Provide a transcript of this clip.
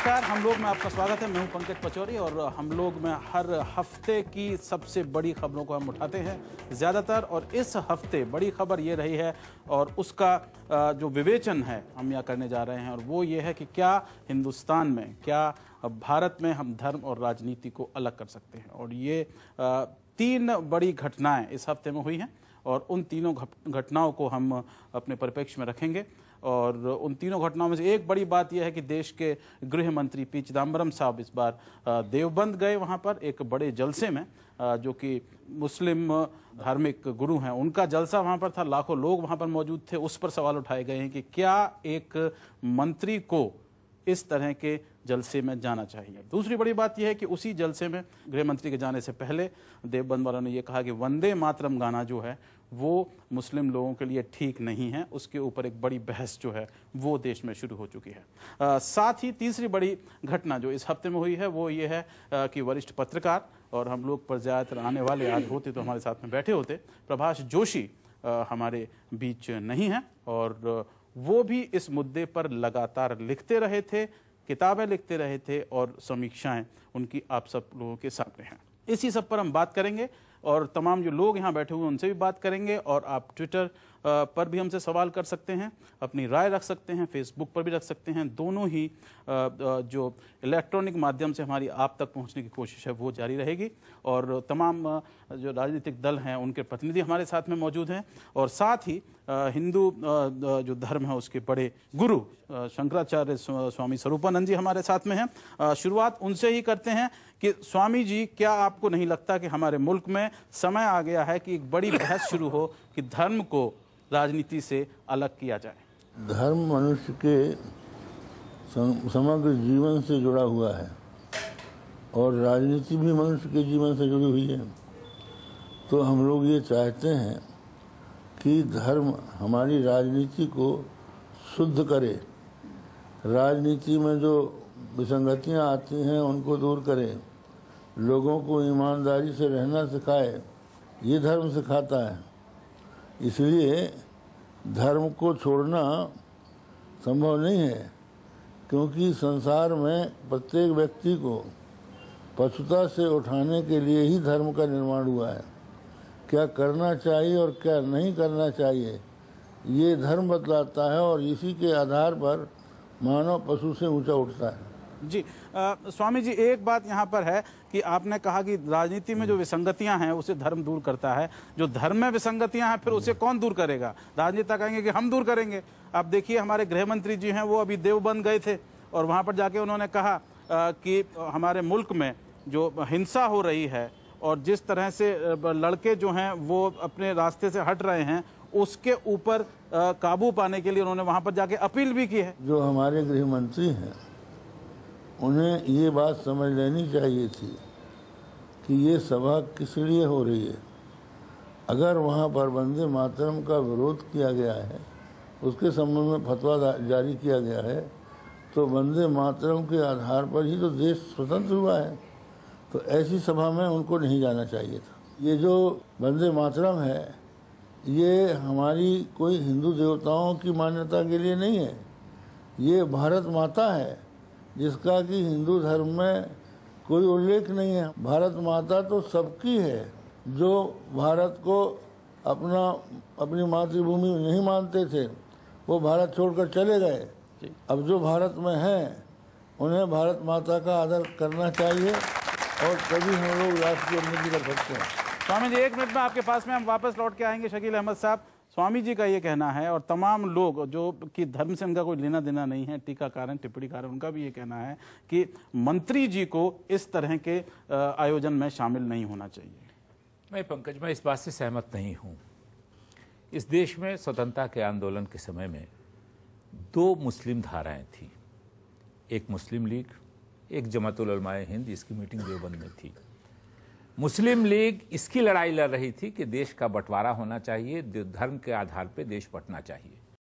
नमस्कार हम लोग में आपका स्वागत है मैं हूं पंकज पचौरी और हम लोग में हर हफ्ते की सबसे बड़ी खबरों को हम उठाते हैं ज़्यादातर और इस हफ्ते बड़ी खबर ये रही है और उसका जो विवेचन है हम यहाँ करने जा रहे हैं और वो ये है कि क्या हिंदुस्तान में क्या भारत में हम धर्म और राजनीति को अलग कर सकते हैं और ये तीन बड़ी घटनाएं इस हफ्ते में हुई हैं और उन तीनों घटनाओं को हम अपने परिपेक्ष में रखेंगे और उन तीनों घटनाओं में से एक बड़ी बात यह है कि देश के गृह मंत्री पी चिदम्बरम साहब इस बार देवबंद गए वहाँ पर एक बड़े जलसे में जो कि मुस्लिम धार्मिक गुरु हैं उनका जलसा वहाँ पर था लाखों लोग वहाँ पर मौजूद थे उस पर सवाल उठाए गए हैं कि क्या एक मंत्री को इस तरह के जलसे में जाना चाहिए दूसरी बड़ी बात यह है कि उसी जलसे में गृह मंत्री के जाने से पहले देवबंद वालों ने यह कहा कि वंदे मातरम गाना जो है वो मुस्लिम लोगों के लिए ठीक नहीं है उसके ऊपर एक बड़ी बहस जो है वो देश में शुरू हो चुकी है आ, साथ ही तीसरी बड़ी घटना जो इस हफ्ते में हुई है वो ये है आ, कि वरिष्ठ पत्रकार और हम लोग पर ज़्यादातर आने वाले आज होते तो हमारे साथ में बैठे होते प्रभाष जोशी आ, हमारे बीच नहीं हैं और वो भी इस मुद्दे पर लगातार लिखते रहे थे किताबें लिखते रहे थे और समीक्षाएं उनकी आप सब लोगों के सामने हैं इसी सब पर हम बात करेंगे और तमाम जो लोग यहाँ बैठे हुए उनसे भी बात करेंगे और आप ट्विटर पर भी हमसे सवाल कर सकते हैं अपनी राय रख सकते हैं फेसबुक पर भी रख सकते हैं दोनों ही जो इलेक्ट्रॉनिक माध्यम से हमारी आप तक पहुंचने की कोशिश है वो जारी रहेगी और तमाम जो राजनीतिक दल हैं उनके प्रतिनिधि हमारे साथ में मौजूद हैं और साथ ही हिंदू जो धर्म है उसके बड़े गुरु शंकराचार्य स्वामी स्वरूपानंद जी हमारे साथ में हैं शुरुआत उनसे ही करते हैं कि स्वामी जी क्या आपको नहीं लगता कि हमारे मुल्क में समय आ गया है कि एक बड़ी बहस शुरू हो कि धर्म को राजनीति से अलग किया जाए धर्म मनुष्य के समग्र जीवन से जुड़ा हुआ है और राजनीति भी मनुष्य के जीवन से जुड़ी हुई है तो हम लोग ये चाहते हैं कि धर्म हमारी राजनीति को शुद्ध करे राजनीति में जो विसंगतियाँ आती हैं उनको दूर करे लोगों को ईमानदारी से रहना सिखाए ये धर्म सिखाता है इसलिए धर्म को छोड़ना संभव नहीं है क्योंकि संसार में प्रत्येक व्यक्ति को पशुता से उठाने के लिए ही धर्म का निर्माण हुआ है क्या करना चाहिए और क्या नहीं करना चाहिए ये धर्म बतलाता है और इसी के आधार पर मानव पशु से ऊंचा उठता है जी आ, स्वामी जी एक बात यहाँ पर है कि आपने कहा कि राजनीति में जो विसंगतियां हैं उसे धर्म दूर करता है जो धर्म में विसंगतियां हैं फिर उसे कौन दूर करेगा राजनेता कहेंगे कि हम दूर करेंगे आप देखिए हमारे गृह मंत्री जी हैं वो अभी देवबंद गए थे और वहाँ पर जाके उन्होंने कहा आ, कि हमारे मुल्क में जो हिंसा हो रही है और जिस तरह से लड़के जो हैं वो अपने रास्ते से हट रहे हैं उसके ऊपर काबू पाने के लिए उन्होंने वहाँ पर जाके अपील भी की है जो हमारे गृह मंत्री हैं उन्हें ये बात समझ लेनी चाहिए थी कि ये सभा किस लिए हो रही है अगर वहाँ पर वंदे मातरम का विरोध किया गया है उसके संबंध में फतवा जारी किया गया है तो वंदे मातरम के आधार पर ही तो देश स्वतंत्र हुआ है तो ऐसी सभा में उनको नहीं जाना चाहिए था ये जो वंदे मातरम है ये हमारी कोई हिंदू देवताओं की मान्यता के लिए नहीं है ये भारत माता है जिसका कि हिंदू धर्म में कोई उल्लेख नहीं है भारत माता तो सबकी है जो भारत को अपना अपनी मातृभूमि नहीं मानते थे वो भारत छोड़कर चले गए अब जो भारत में हैं उन्हें भारत माता का आदर करना चाहिए और तभी हम लोग राष्ट्रीय उन्नति कर सकते हैं स्वामी जी एक मिनट में आपके पास में हम वापस लौट के आएंगे शकील अहमद साहब स्वामी जी का ये कहना है और तमाम लोग जो कि धर्म से उनका कोई लेना देना नहीं है टीका कारण टिप्पणी कारण उनका भी ये कहना है कि मंत्री जी को इस तरह के आयोजन में शामिल नहीं होना चाहिए मैं पंकज मैं इस बात से सहमत नहीं हूँ इस देश में स्वतंत्रता के आंदोलन के समय में दो मुस्लिम धाराएं थी एक मुस्लिम लीग एक जमातुलमाए हिंद इसकी मीटिंग देवबंद में थी मुस्लिम लीग इसकी लड़ाई लड़ रही थी कि देश का बंटवारा होना चाहिए धर्म के आधार पर देश बंटना चाहिए